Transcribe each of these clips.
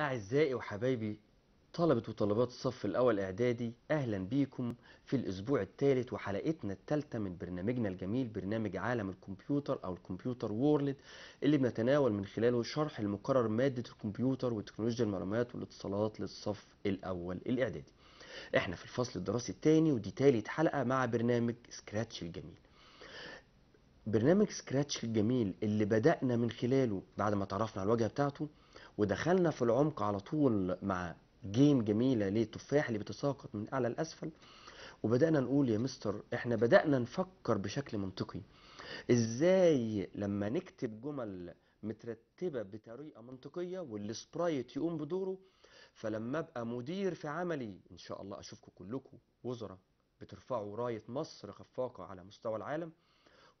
أعزائي وحبايبي طلبة وطلبات الصف الأول إعدادي أهلا بيكم في الأسبوع الثالث وحلقتنا الثالثة من برنامجنا الجميل برنامج عالم الكمبيوتر أو الكمبيوتر وورلد اللي بنتناول من خلاله شرح المقرر مادة الكمبيوتر وتكنولوجيا المعلومات والاتصالات للصف الأول الإعدادي إحنا في الفصل الدراسي الثاني ودي ثالث حلقة مع برنامج سكراتش الجميل برنامج سكراتش الجميل اللي بدأنا من خلاله بعد ما تعرفنا على الواجهة بتاعته ودخلنا في العمق على طول مع جيم جميله للتفاح اللي بيتساقط من اعلى لاسفل وبدانا نقول يا مستر احنا بدانا نفكر بشكل منطقي ازاي لما نكتب جمل مترتبه بطريقه منطقيه والسبرايت يقوم بدوره فلما ابقى مدير في عملي ان شاء الله اشوفكم كلكم وزراء بترفعوا رايه مصر خفاقه على مستوى العالم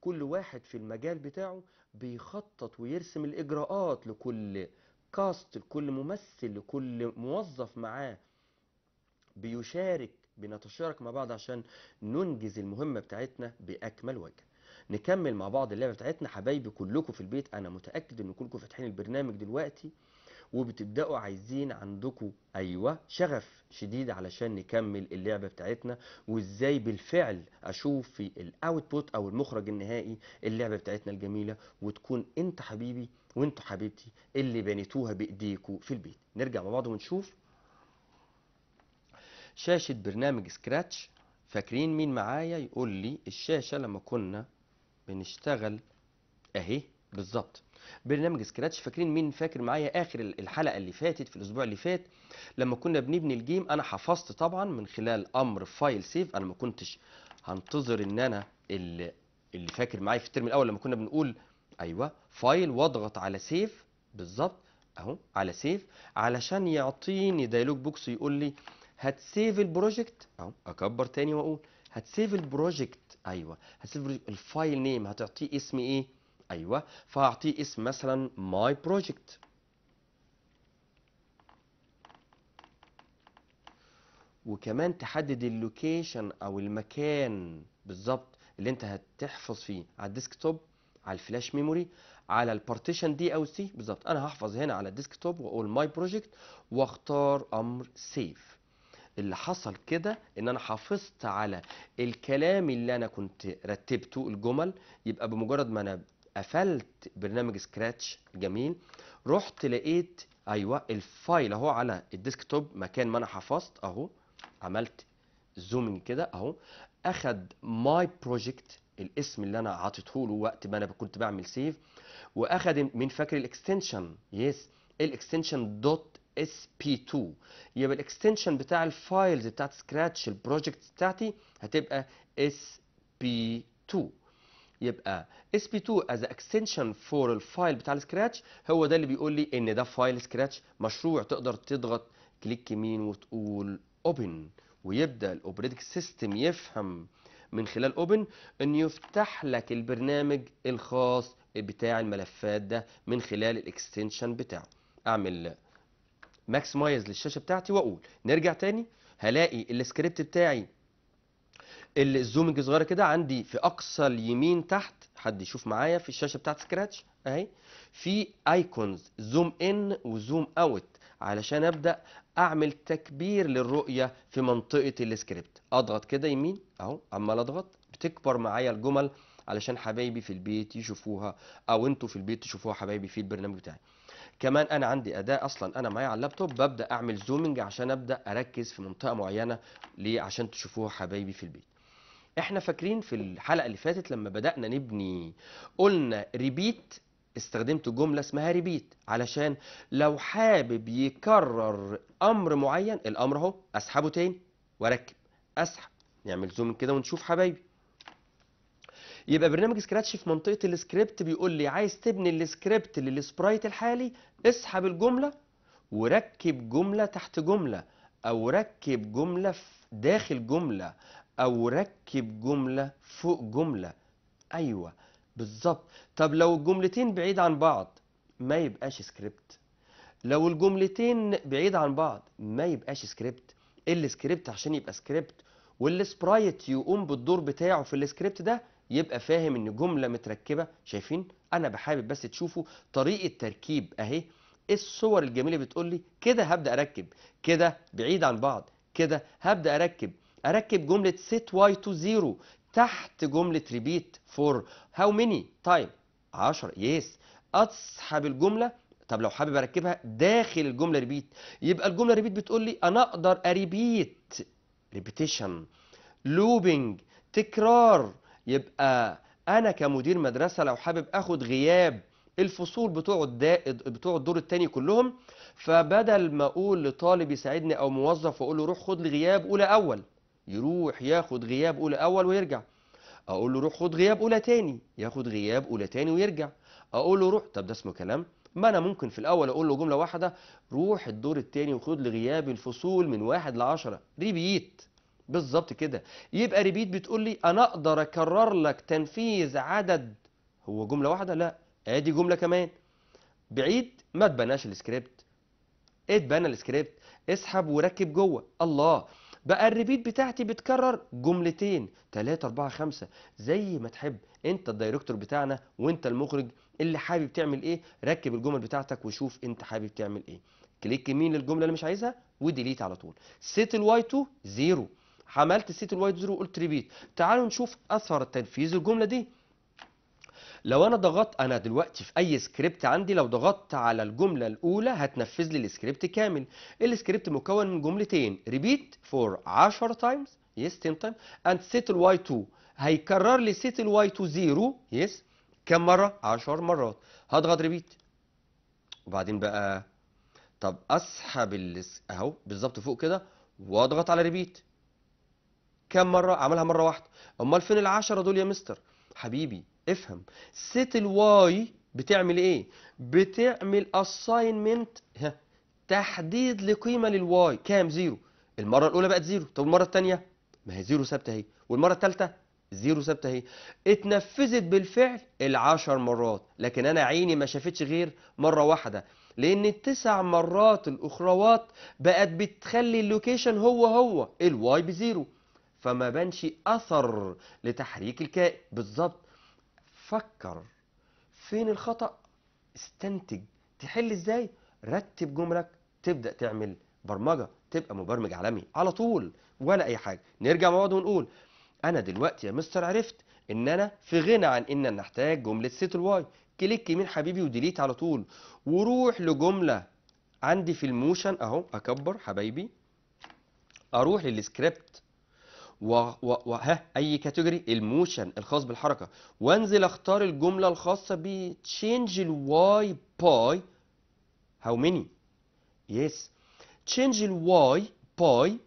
كل واحد في المجال بتاعه بيخطط ويرسم الاجراءات لكل كاست لكل ممثل لكل موظف معاه بيشارك بنتشارك مع بعض عشان ننجز المهمة بتاعتنا بأكمل وجه نكمل مع بعض اللعبة بتاعتنا حبايبي كلكم في البيت أنا متأكد إن كلكم فاتحين البرنامج دلوقتي وبتبداوا عايزين عندكم ايوه شغف شديد علشان نكمل اللعبه بتاعتنا وازاي بالفعل اشوف في الاوتبوت او المخرج النهائي اللعبه بتاعتنا الجميله وتكون انت حبيبي وانتوا حبيبتي اللي بنيتوها بايديكوا في البيت نرجع مع بعض ونشوف شاشه برنامج سكراتش فاكرين مين معايا يقول لي الشاشه لما كنا بنشتغل اهي بالظبط برنامج سكراتش فاكرين مين فاكر معايا اخر الحلقه اللي فاتت في الاسبوع اللي فات لما كنا بنبني الجيم انا حفظت طبعا من خلال امر فايل سيف انا ما كنتش هنتظر ان انا اللي, اللي فاكر معايا في الترم الاول لما كنا بنقول ايوه فايل واضغط على سيف بالظبط اهو على سيف علشان يعطيني دايلوج بوكس يقول لي هتسيف البروجكت اهو اكبر تاني واقول هتسيف البروجكت ايوه هتسيف البروجكت. الفايل نيم هتعطيه اسم ايه أيوة فأعطيه اسم مثلا my project وكمان تحدد اللوكيشن أو المكان بالظبط اللي أنت هتحفظ فيه على الديسكتوب على الفلاش ميموري على البارتيشن دي او سي بالظبط انا هحفظ هنا على الديسكتوب واقول ماي بروجكت واختار امر سيف اللي حصل كده ان انا حافظت على الكلام اللي انا كنت رتبته الجمل يبقى بمجرد ما انا قفلت برنامج سكراتش جميل رحت لقيت ايوه الفايل اهو على الديسك توب مكان ما انا حفظت اهو عملت زومنج كده اهو اخد ماي بروجكت الاسم اللي انا عطيته له وقت ما انا كنت بعمل سيف واخد من فاكر الاكستنشن يس الاكستنشن دوت اس بي 2 يبقى الاكستنشن بتاع الفايلز بتاعت سكراتش البروجكت بتاعتي هتبقى اس بي 2 يبقى sp2 as extension for الفايل بتاع السكراتش هو ده اللي بيقول لي ان ده فايل سكراتش مشروع تقدر تضغط كليك يمين وتقول اوبن ويبدا الاوبريتنج سيستم يفهم من خلال اوبن ان يفتح لك البرنامج الخاص بتاع الملفات ده من خلال الاكستنشن بتاعه اعمل ماكسمايز للشاشه بتاعتي واقول نرجع تاني هلاقي السكريبت بتاعي الزومنج صغيره كده عندي في اقصى اليمين تحت حد يشوف معايا في الشاشه بتاعت سكراتش اهي في ايكونز زوم ان وزوم اوت علشان ابدا اعمل تكبير للرؤيه في منطقه السكريبت اضغط كده يمين اهو عمال اضغط بتكبر معايا الجمل علشان حبايبي في البيت يشوفوها او انتوا في البيت تشوفوها حبايبي في البرنامج بتاعي كمان انا عندي اداه اصلا انا معايا على اللابتوب ببدا اعمل زومنج عشان ابدا اركز في منطقه معينه ليه عشان تشوفوها حبايبي في البيت احنا فاكرين في الحلقه اللي فاتت لما بدانا نبني قلنا ريبيت استخدمت جملة اسمها ريبيت علشان لو حابب يكرر أمر معين الأمر أهو أسحبه تاني وأركب أسحب نعمل زوم كده ونشوف حبايبي يبقى برنامج سكراتش في منطقة السكريبت بيقول لي عايز تبني السكريبت للسبرايت الحالي اسحب الجملة وركب جملة تحت جملة أو ركب جملة في داخل جملة او ركب جملة فوق جملة ايوه بالظبط طب لو الجملتين بعيد عن بعض ما يبقاش سكريبت لو الجملتين بعيد عن بعض ما يبقاش سكريبت السكريبت عشان يبقى سكريبت والسبرايت يقوم بالدور بتاعه في السكريبت ده يبقى فاهم ان جمله متركبه شايفين انا بحابب بس تشوفوا طريقه تركيب اهي الصور الجميله بتقول لي كده هبدا اركب كده بعيد عن بعض كده هبدا اركب اركب جمله set y to 0 تحت جمله repeat for how many time 10 يس اسحب الجمله طب لو حابب اركبها داخل الجمله ريبيت يبقى الجمله ريبيت بتقول لي انا اقدر اريبيت ريبيتيشن لوبينج تكرار يبقى انا كمدير مدرسه لو حابب اخد غياب الفصول بتوع بتوع الدور الثاني كلهم فبدل ما اقول لطالب يساعدني او موظف واقول له روح خد لي غياب اولى اول يروح ياخد غياب اولى اول ويرجع اقول له روح خد غياب اولى تاني ياخد غياب اولى تاني ويرجع اقول له روح طب ده اسمه كلام ما انا ممكن في الاول اقول له جمله واحده روح الدور التاني وخد لغياب الفصول من واحد لعشرة ريبيت بالظبط كده يبقى ريبيت بتقول لي انا اقدر اكرر لك تنفيذ عدد هو جمله واحده لا ادي جمله كمان بعيد ما تبناش السكريبت اتبنى السكريبت اسحب وركب جوه الله بقى الريبيت بتاعتي بتكرر جملتين 3 4 5 زي ما تحب انت الدايركتور بتاعنا وانت المخرج اللي حابب تعمل ايه ركب الجمل بتاعتك وشوف انت حابب تعمل ايه كليك يمين للجمله اللي مش عايزها وديليت على طول سيت الواي تو زيرو عملت سيت الواي تو زيرو قلت ريبيت تعالوا نشوف اثر تنفيذ الجمله دي لو انا ضغطت انا دلوقتي في اي سكريبت عندي لو ضغطت على الجمله الاولى هتنفذ لي السكريبت كامل السكريبت مكون من جملتين ريبيت فور 10 تايمز يس 10 تايم اند سيت الواي 2 هيكرر لي سيت الواي 2 0 يس كم مره 10 مرات هضغط ريبيت وبعدين بقى طب اسحب اهو بالظبط فوق كده واضغط على ريبيت كم مره اعملها مره واحده امال فين ال10 دول يا مستر حبيبي افهم ست الواي بتعمل ايه بتعمل اساينمنت تحديد لقيمه للواي كام زيرو المره الاولى بقت زيرو طب المره الثانيه ما هي زيرو ثابته اهي والمره الثالثه زيرو ثابته اهي اتنفذت بالفعل العشر مرات لكن انا عيني ما شافتش غير مره واحده لان التسع مرات الاخروات بقت بتخلي اللوكيشن هو هو الواي بزيرو فما بانش اثر لتحريك الكائن بالظبط فكر فين الخطأ استنتج تحل ازاي رتب جملك تبدأ تعمل برمجة تبقى مبرمج عالمي على طول ولا اي حاجة نرجع مع بعض ونقول انا دلوقتي يا مستر عرفت ان انا في غنى عن ان نحتاج جملة سيت الواي كليك يمين حبيبي وديليت على طول وروح لجملة عندي في الموشن اهو اكبر حبايبي اروح للسكريبت و... و... وها اي كاتيجوري الموشن الخاص بالحركه وانزل اختار الجمله الخاصه ب تشينج الواي باي هاو ميني يس تشينج الواي باي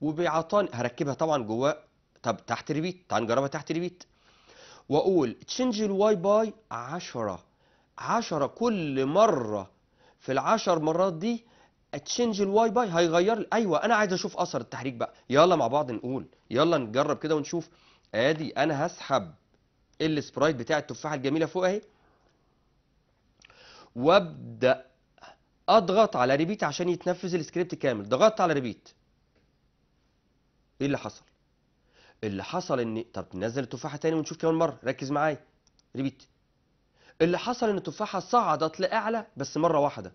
وبيعطاني هركبها طبعا جواه طب تحت ريبيت تعال نجربها تحت ريبيت واقول تشينج الواي باي 10 10 كل مره في العشر مرات دي اتشنج الواي باي هيغير لي ايوه انا عايز اشوف اثر التحريك بقى يلا مع بعض نقول يلا نجرب كده ونشوف ادي انا هسحب السبرايت بتاع التفاحه الجميله فوق اهي وابدا اضغط على ريبيت عشان يتنفذ السكريبت كامل ضغطت على ريبيت ايه اللي حصل اللي حصل ان طب نزل التفاحه تاني ونشوف كمان مره ركز معايا ريبيت اللي حصل ان التفاحه صعدت لاعلى بس مره واحده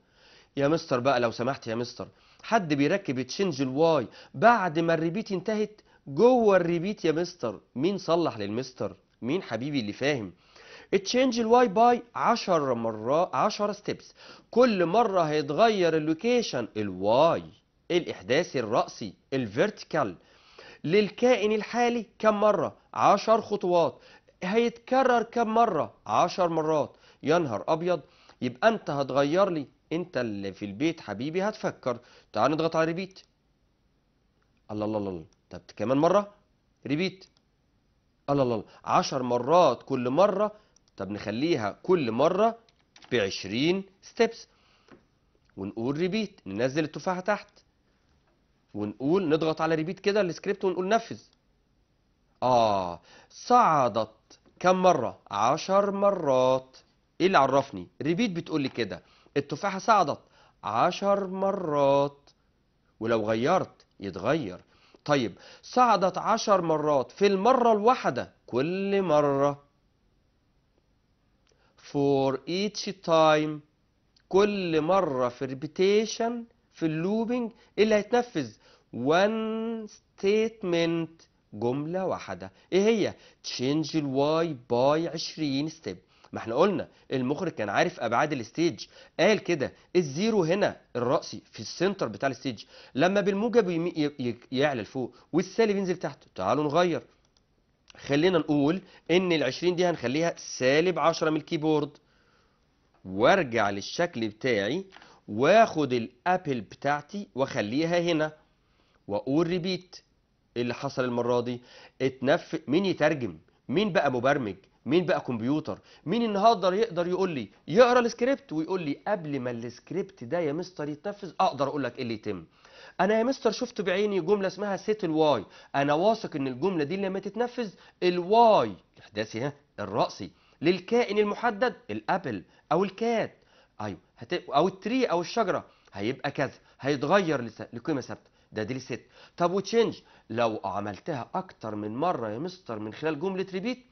يا مستر بقى لو سمحت يا مستر حد بيركب تشينج الواي بعد ما الريبيت انتهت جوه الريبيت يا مستر مين صلح للمستر مين حبيبي اللي فاهم تشينج الواي باي 10 مرات 10 ستيبس كل مره هيتغير اللوكيشن الواي الاحداثي الراسي الفيرتيكال للكائن الحالي كم مره 10 خطوات هيتكرر كم مره 10 مرات يا نهار ابيض يبقى انت هتغير لي انت اللي في البيت حبيبي هتفكر تعال نضغط على ريبيت الله الله الله طب كمان مره ريبيت الله الله عشر مرات كل مره طب نخليها كل مره بعشرين ستيبس ونقول ريبيت ننزل التفاحه تحت ونقول نضغط على ريبيت كده السكريبت ونقول نفذ اه صعدت كم مره عشر مرات ايه اللي عرفني ريبيت بتقول لي كده التفاحة صعدت عشر مرات ولو غيرت يتغير طيب صعدت عشر مرات في المرة الواحدة كل مرة for each time كل مرة في repetition في اللوبينج اللي هيتنفذ one statement جملة واحدة ايه هي change الواي by 20 step ما احنا قلنا المخرج كان عارف ابعاد الستيج قال كده الزيرو هنا الرأسي في السنتر بتاع الستيج لما بالموجب يعلى لفوق والسالب ينزل تحت تعالوا نغير خلينا نقول ان ال 20 دي هنخليها سالب 10 من الكيبورد وارجع للشكل بتاعي واخد الابل بتاعتي واخليها هنا واقول ريبيت اللي حصل المره دي اتنفق مين يترجم مين بقى مبرمج مين بقى كمبيوتر مين النهارده يقدر يقول لي يقرا السكريبت ويقول لي قبل ما السكريبت ده يا مستر يتنفذ اقدر اقول لك ايه اللي يتم انا يا مستر شفت بعيني جمله اسمها سيت الواي انا واثق ان الجمله دي لما تتنفذ الواي احداثي إيه؟ ها الراسي للكائن المحدد الابل او الكات ايوه او التري او الشجره هيبقى كذا هيتغير لقيمه ثابته ده دي الست طب وتشينج لو عملتها اكتر من مره يا مستر من خلال جمله ريبيت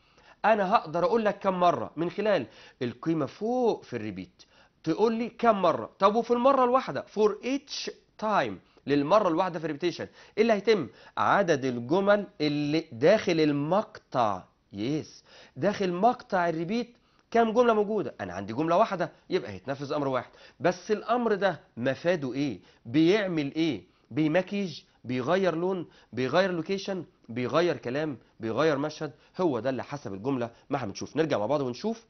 انا هقدر اقول لك كم مره من خلال القيمه فوق في الريبيت تقول لي كم مره طب وفي المره الواحده فور each تايم للمره الواحده في الريبيتيشن ايه اللي هيتم عدد الجمل اللي داخل المقطع يس داخل مقطع الريبيت كم جمله موجوده انا عندي جمله واحده يبقى هيتنفذ امر واحد بس الامر ده مفاده ايه بيعمل ايه بيماكيج بيغير لون بيغير لوكيشن بيغير كلام بيغير مشهد هو ده اللي حسب الجمله ما هنشوف نرجع مع بعض ونشوف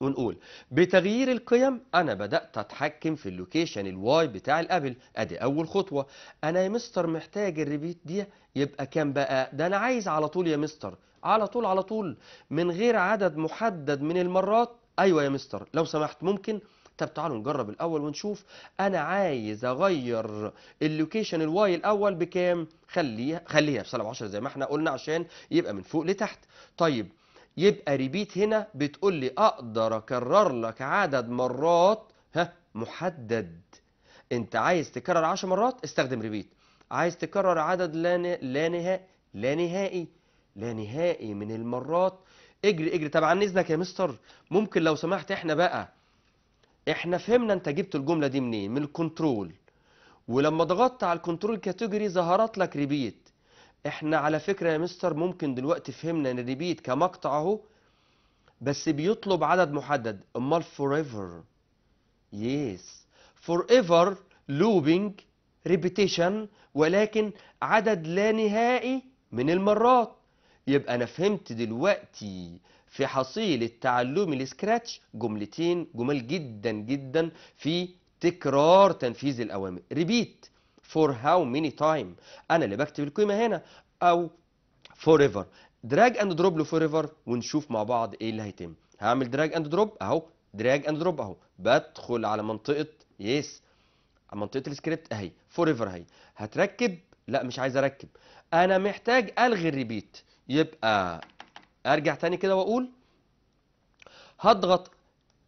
ونقول بتغيير القيم انا بدات اتحكم في اللوكيشن الواي بتاع الابل ادي اول خطوه انا يا مستر محتاج الريبيت دي يبقى كام بقى ده انا عايز على طول يا مستر على طول على طول من غير عدد محدد من المرات ايوه يا مستر لو سمحت ممكن طب تعالوا نجرب الاول ونشوف انا عايز اغير اللوكيشن الواي الاول بكام خليها خليها في سالب 10 زي ما احنا قلنا عشان يبقى من فوق لتحت طيب يبقى ريبيت هنا بتقول لي اقدر اكرر لك عدد مرات ها محدد انت عايز تكرر 10 مرات استخدم ريبيت عايز تكرر عدد لا لا نهائي لا نهائي لا نهائي من المرات اجري اجري طب عن اذنك يا مستر ممكن لو سمحت احنا بقى احنا فهمنا انت جبت الجملة دي منين من الكنترول ولما ضغطت على الكنترول كاتيجوري ظهرت لك ريبيت احنا على فكرة يا مستر ممكن دلوقتي فهمنا ان الريبيت كمقطع اهو بس بيطلب عدد محدد امال forever يس forever looping repetition ولكن عدد لا نهائي من المرات يبقى انا فهمت دلوقتي في حصيل التعلم السكراتش جملتين جمال جدا جدا في تكرار تنفيذ الأوامر ريبيت فور هاو ميني تايم أنا اللي بكتب القيمة هنا أو فور ايفر دراج اند دروب لفور ايفر ونشوف مع بعض ايه اللي هيتم هعمل دراج اند دروب اهو دراج اند دروب اهو بدخل على منطقه يس منطقه السكريبت اهي فور ايفر اهي هتركب لا مش عايز اركب انا محتاج الغي الريبيت يبقى ارجع تاني كده واقول هضغط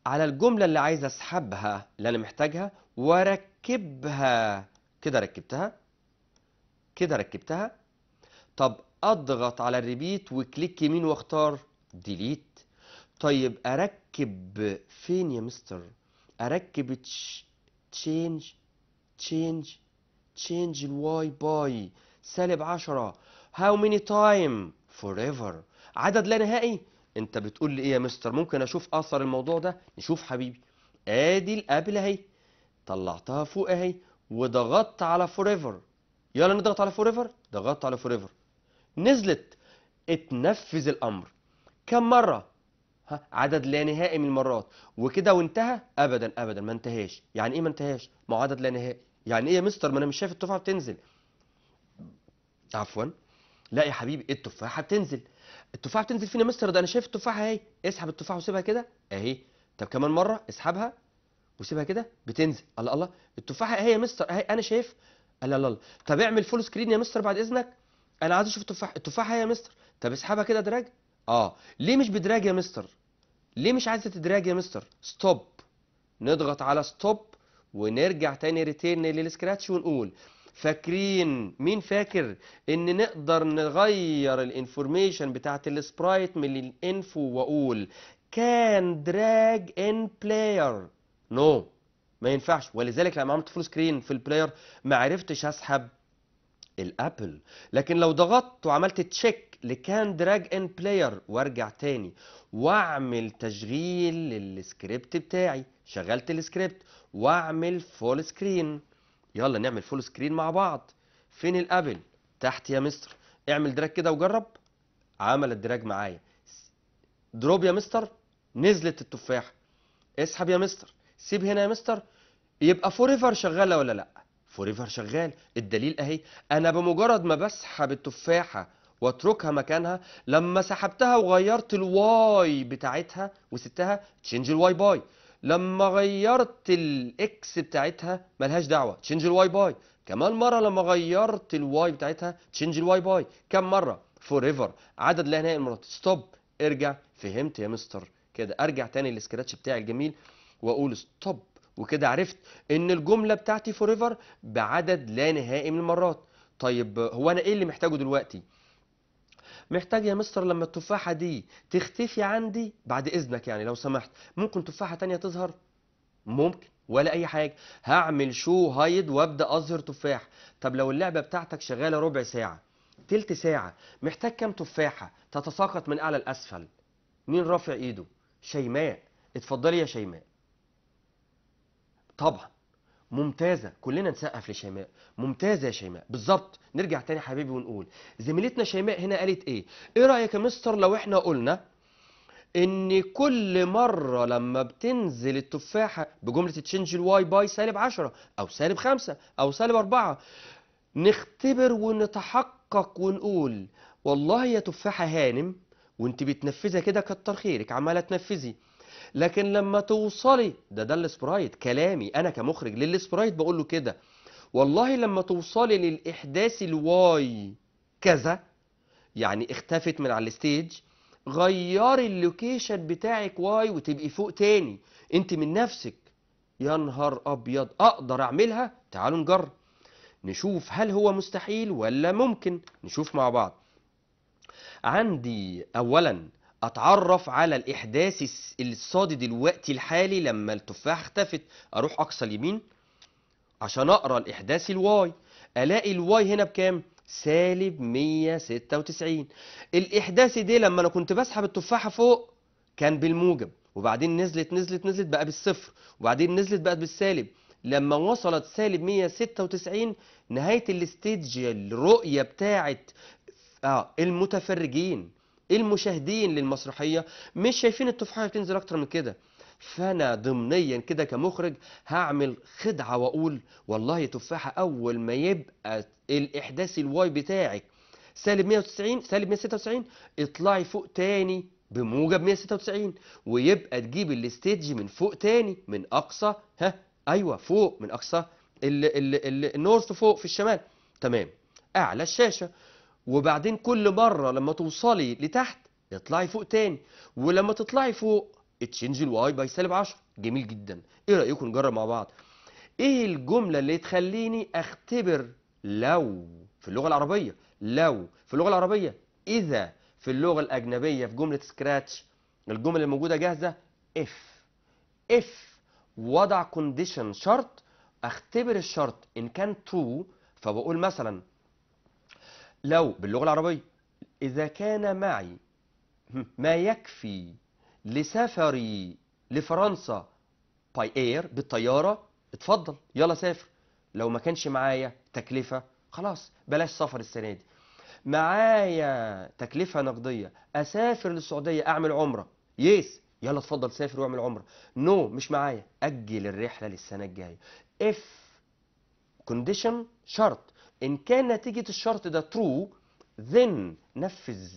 على الجملة اللي عايز اسحبها اللي انا محتاجها واركبها كده ركبتها كده ركبتها طب اضغط على الريبيت وكليك يمين واختار ديليت طيب اركب فين يا مستر اركب تشينج تشينج تشينج الواي باي سالب 10 هاو ميني تايم فور ايفر عدد لا نهائي انت بتقول لي ايه يا مستر ممكن اشوف اثر الموضوع ده نشوف حبيبي ادي الابل اهي طلعتها فوق اهي وضغطت على فوريفر يلا نضغط على فوريفر ضغطت على فوريفر نزلت اتنفذ الامر كم مره ها عدد لا نهائي من المرات وكده وانتهى ابدا ابدا ما انتهاش يعني ايه ما انتهاش ما هو عدد لا نهائي يعني ايه يا مستر ما انا مش شايف التفاحه بتنزل عفوا لا يا حبيبي التفاحه بتنزل التفاحه بتنزل فينا مستر ده انا شايف التفاحه اهي اسحب التفاحه وسيبها كده اهي طب كمان مره اسحبها وسيبها كده بتنزل الله الله التفاحه اهي يا مستر اهي انا شايف الله الله طب اعمل فول سكرين يا مستر بعد اذنك انا عايز اشوف التفاحه التفاحه اهي يا مستر طب اسحبها كده دراج اه ليه مش بدراج يا مستر ليه مش عايزه تدراج يا مستر ستوب نضغط على ستوب ونرجع تاني ريتيرن للسكراتش ونقول فاكرين مين فاكر ان نقدر نغير الانفورميشن بتاعت السبرايت من الانفو واقول كان دراج ان بلاير نو ما ينفعش ولذلك لما عملت فول سكرين في البلاير ما عرفتش اسحب الابل لكن لو ضغطت وعملت تشيك لكان دراج ان بلاير وارجع تاني واعمل تشغيل للسكريبت بتاعي شغلت السكريبت واعمل فول سكرين يلا نعمل فول سكرين مع بعض فين الابل تحت يا مستر اعمل دراج كده وجرب عمل الدراج معايا دروب يا مستر نزلت التفاحه اسحب يا مستر سيب هنا يا مستر يبقى فوريفر شغاله ولا لا فوريفر شغال الدليل اهي انا بمجرد ما بسحب التفاحه واتركها مكانها لما سحبتها وغيرت الواي بتاعتها وسبتها تشينج الواي باي لما غيرت الاكس بتاعتها ملهاش دعوه تشينج الواي باي كمان مره لما غيرت الواي بتاعتها تشينج الواي باي كم مره فور ايفر عدد لا نهائي المرات ستوب ارجع فهمت يا مستر كده ارجع تاني للسكراتش بتاعي الجميل واقول ستوب وكده عرفت ان الجمله بتاعتي فور ايفر بعدد لا نهائي من المرات طيب هو انا ايه اللي محتاجه دلوقتي محتاج يا مستر لما التفاحة دي تختفي عندي بعد إذنك يعني لو سمحت ممكن تفاحة تانية تظهر ممكن ولا اي حاجه هعمل شو هايد وابدا اظهر تفاح طب لو اللعبه بتاعتك شغاله ربع ساعه تلت ساعه محتاج كام تفاحه تتساقط من اعلى لاسفل مين رافع ايده شيماء اتفضلي يا شيماء طبعا ممتازه كلنا نسقف لشيماء ممتازه يا شيماء بالظبط نرجع تاني حبيبي ونقول زميلتنا شيماء هنا قالت ايه ايه رايك يا مستر لو احنا قلنا ان كل مره لما بتنزل التفاحه بجمله تشينج الواي باي سالب 10 او سالب 5 او سالب 4 نختبر ونتحقق ونقول والله يا تفاحه هانم وانت بتنفذها كده كتر خيرك عماله تنفذي لكن لما توصلي ده ده السبرايت كلامي انا كمخرج للسبرايت بقول له كده والله لما توصلي للاحداث الواي كذا يعني اختفت من على الستيج غيري اللوكيشن بتاعك واي وتبقي فوق تاني انت من نفسك يا نهار ابيض اقدر اعملها تعالوا نجرب نشوف هل هو مستحيل ولا ممكن نشوف مع بعض عندي اولا اتعرف على الاحداث الصادي دلوقتي الحالي لما التفاحه اختفت اروح اقصى اليمين عشان اقرا الاحداث الواي الاقي الواي هنا بكام سالب 196 الاحداث دي لما انا كنت بسحب التفاحه فوق كان بالموجب وبعدين نزلت نزلت نزلت بقى بالصفر وبعدين نزلت بقت بالسالب لما وصلت سالب 196 نهايه الاستيدج الرؤيه بتاعه اه المتفرجين المشاهدين للمسرحية مش شايفين التفاحة بتنزل أكتر من كده فانا ضمنيا كده كمخرج هعمل خدعه واقول والله تفاحه اول ما يبقى الاحداث الواي بتاعك سالب 190 سالب 196 اطلعي فوق تاني بموجب 196 ويبقى تجيب الاستيدج من فوق تاني من اقصى ها ايوه فوق من اقصى النورث فوق في الشمال تمام اعلى الشاشه وبعدين كل مرة لما توصلي لتحت اطلعي فوق تاني ولما تطلعي فوق تشينج الواي باي سالب 10 جميل جدا ايه رأيكم نجرب مع بعض ايه الجملة اللي تخليني اختبر لو في اللغة العربية لو في اللغة العربية اذا في اللغة الأجنبية في جملة سكراتش الجملة الموجودة جاهزة اف اف وضع كونديشن شرط اختبر الشرط ان كان ترو فبقول مثلا لو باللغة العربية إذا كان معي ما يكفي لسفري لفرنسا باي اير بالطيارة اتفضل يلا سافر لو ما كانش معايا تكلفة خلاص بلاش سفر السنة دي معايا تكلفة نقدية أسافر للسعودية أعمل عمرة يس يلا اتفضل سافر واعمل عمرة نو no, مش معايا أجل الرحلة للسنة الجاية اف كونديشن شرط إن كان نتيجة الشرط ده ترو then نفذ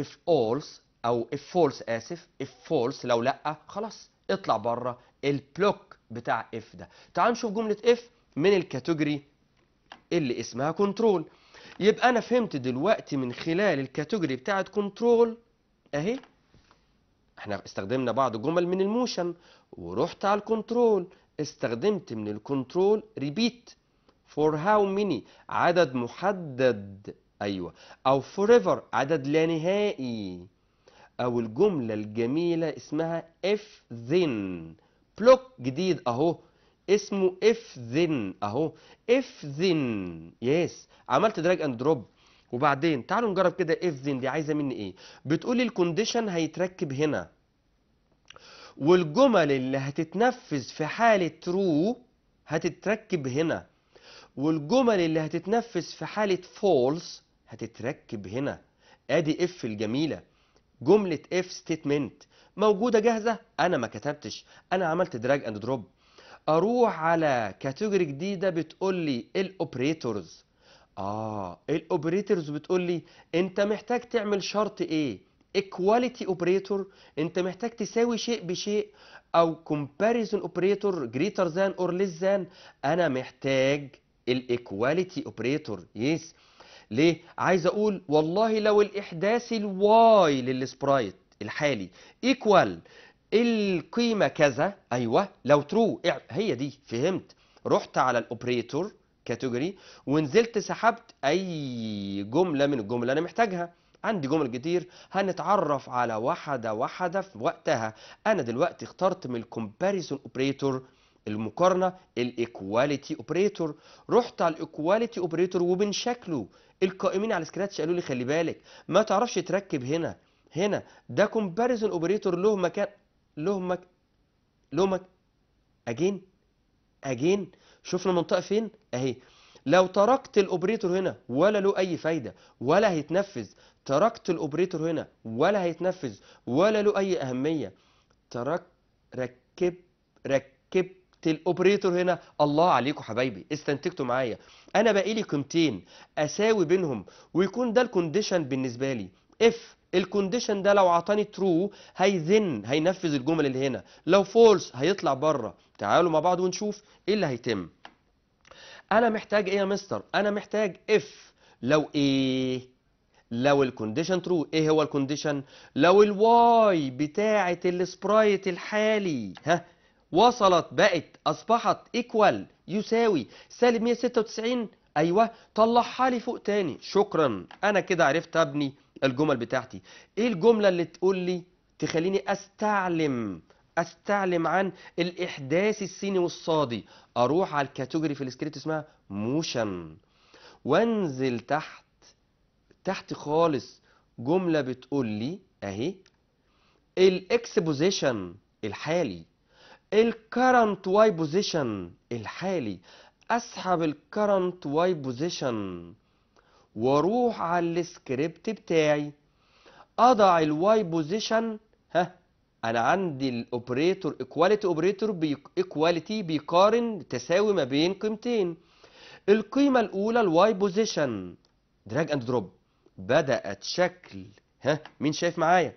if else أو if false آسف if false لو لأ خلاص اطلع بره البلوك بتاع اف ده تعال نشوف جملة اف من الكاتيجوري اللي اسمها كنترول يبقى أنا فهمت دلوقتي من خلال الكاتيجوري بتاعت كنترول أهي احنا استخدمنا بعض جمل من الموشن ورحت على الكنترول استخدمت من الكنترول ريبيت for how many عدد محدد أيوة أو forever عدد لا نهائي أو الجملة الجميلة اسمها if then بلوك جديد أهو اسمه if then أهو if then yes عملت drag and drop وبعدين تعالوا نجرب كده if then دي عايزة مني إيه بتقولي الكونديشن هيتركب هنا والجمل اللي هتتنفذ في حالة true هتتركب هنا والجمل اللي هتتنفذ في حالة فولس هتتركب هنا ادي اف الجميلة جملة اف ستيتمنت موجودة جاهزة انا ما كتبتش انا عملت دراج اند دروب اروح على كاتيجوري جديدة بتقول لي الاوبريتورز اه الاوبريتورز بتقول لي انت محتاج تعمل شرط ايه equality اوبريتور انت محتاج تساوي شيء بشيء او comparison اوبريتور greater than or less than انا محتاج الايكواليتي اوبريتور يس ليه عايز اقول والله لو الاحداث الواي للسبرايت الحالي ايكوال القيمه كذا ايوه لو ترو هي دي فهمت رحت على الاوبريتور كاتيجوري ونزلت سحبت اي جمله من الجمل اللي انا محتاجها عندي جمل كتير هنتعرف على واحده واحده في وقتها انا دلوقتي اخترت من الكومباريسون اوبريتور المقارنه الايكواليتي اوبريتور رحت على الايكواليتي اوبريتور وبين شكله القائمين على سكراتش قالوا لي خلي بالك ما تعرفش تركب هنا هنا ده كومباريزون اوبريتور له مكان له مك له مك اجين اجين شفنا المنطقه فين اهي لو تركت الاوبريتور هنا ولا له اي فايده ولا هيتنفذ تركت الاوبريتور هنا ولا هيتنفذ ولا له اي اهميه ترك ركب ركب الاوبريتور هنا الله عليكم حبايبي استنتجتوا معايا انا باقي لي قيمتين اساوي بينهم ويكون ده الكونديشن بالنسبه لي اف الكونديشن ده لو عطاني ترو هيذن هينفذ الجمل اللي هنا لو فولس هيطلع بره تعالوا مع بعض ونشوف ايه اللي هيتم انا محتاج ايه يا مستر انا محتاج اف لو ايه لو الكونديشن ترو ايه هو الكونديشن لو الواي بتاعه السبرايت الحالي ها وصلت بقت أصبحت إيكوال يساوي سالب 196 أيوة طلعها لي فوق تاني شكرا أنا كده عرفت أبني الجمل بتاعتي إيه الجملة اللي تقول لي تخليني أستعلم استعلم عن الاحداث السيني والصادي اروح على الكاتيجوري في السكريبت اسمها موشن وانزل تحت تحت خالص جمله بتقول لي اهي الاكسبوزيشن الحالي الكرنت واي بوزيشن الحالي اسحب الكرنت واي بوزيشن واروح على السكريبت بتاعي اضع الواي بوزيشن ها انا عندي الاوبريتور ايكواليتي اوبريتور ايكواليتي بيقارن تساوي ما بين قيمتين القيمه الاولى الواي بوزيشن دراج اند دروب بدات شكل ها مين شايف معايا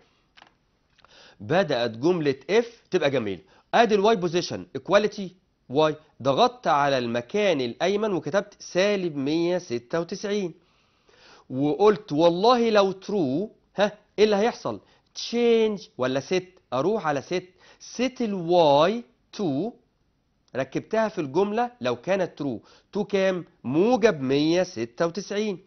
بدات جمله اف تبقى جميله ادي الواي بوزيشن ايكواليتي واي ضغطت على المكان الايمن وكتبت سالب 196 وقلت والله لو ترو ها ايه اللي هيحصل تشينج ولا ست اروح على ست ست الواي 2 ركبتها في الجمله لو كانت ترو 2 كام موجب 196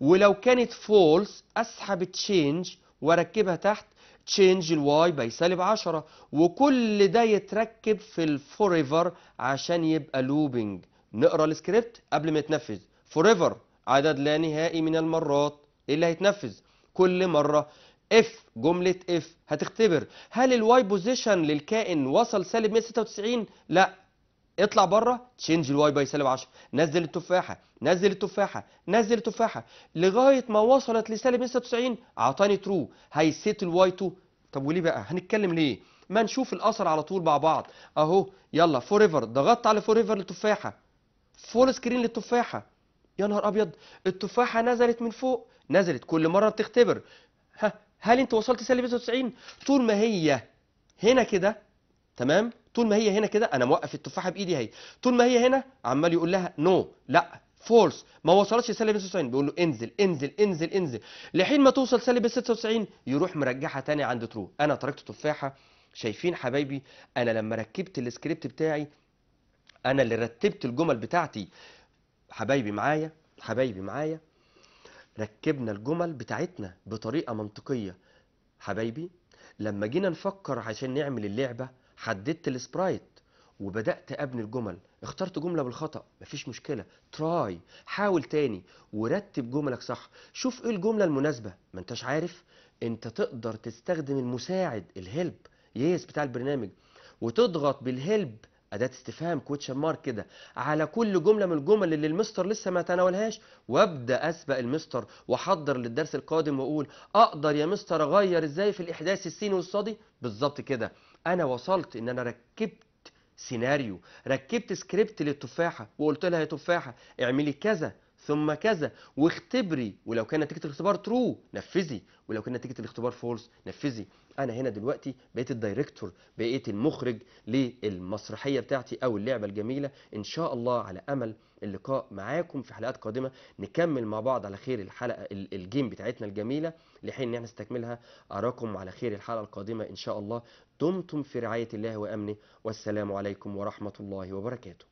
ولو كانت فولس اسحب تشينج واركبها تحت تشينج الواي باي سالب 10 وكل ده يتركب في الفوريفر عشان يبقى لوبنج نقرا السكريبت قبل ما يتنفذ فوريفر عدد لا نهائي من المرات إيه اللي هيتنفذ كل مره اف جمله اف هتختبر هل الواي بوزيشن للكائن وصل سالب 196 لا اطلع بره تشينج الواي باي سالب 10 نزل التفاحه نزل التفاحه نزل التفاحه لغايه ما وصلت لسالب 96 اعطاني ترو هيسيت الواي 2 طب وليه بقى هنتكلم ليه ما نشوف الاثر على طول مع بعض اهو يلا فور ايفر ضغطت على فور ايفر للتفاحه فول سكرين للتفاحه يا نهار ابيض التفاحه نزلت من فوق نزلت كل مره بتختبر ها هل انت وصلت سالب 96 طول ما هي هنا كده تمام طول ما هي هنا كده انا موقف التفاحه بايدي اهي طول ما هي هنا عمال يقول لها نو no. لا فولس ما وصلتش سالب 96 بيقول له انزل انزل انزل انزل لحين ما توصل سالب 96 يروح مرجعها تاني عند ترو انا تركت تفاحه شايفين حبايبي انا لما ركبت السكريبت بتاعي انا اللي رتبت الجمل بتاعتي حبايبي معايا حبايبي معايا ركبنا الجمل بتاعتنا بطريقه منطقيه حبايبي لما جينا نفكر عشان نعمل اللعبه حددت السبرايت وبدات ابني الجمل اخترت جمله بالخطا مفيش مشكله تراي حاول تاني ورتب جملك صح شوف ايه الجمله المناسبه ما انتش عارف انت تقدر تستخدم المساعد الهلب يس بتاع البرنامج وتضغط بالهلب اداه استفهام كوتشن مارك كده على كل جمله من الجمل اللي المستر لسه ما تناولهاش وابدا اسبق المستر واحضر للدرس القادم واقول اقدر يا مستر اغير ازاي في الاحداث السيني والصادي بالظبط كده انا وصلت ان انا ركبت سيناريو ركبت سكريبت للتفاحه وقلت لها يا تفاحه اعملي كذا ثم كذا واختبري ولو كان نتيجه الاختبار ترو نفذي ولو كان نتيجه الاختبار فولس نفذي انا هنا دلوقتي بقيت الدايركتور بقيت المخرج للمسرحيه بتاعتي او اللعبه الجميله ان شاء الله على امل اللقاء معاكم في حلقات قادمه نكمل مع بعض على خير الحلقه الجيم بتاعتنا الجميله لحين ان احنا نستكملها اراكم على خير الحلقه القادمه ان شاء الله دمتم في رعايه الله وامنه والسلام عليكم ورحمه الله وبركاته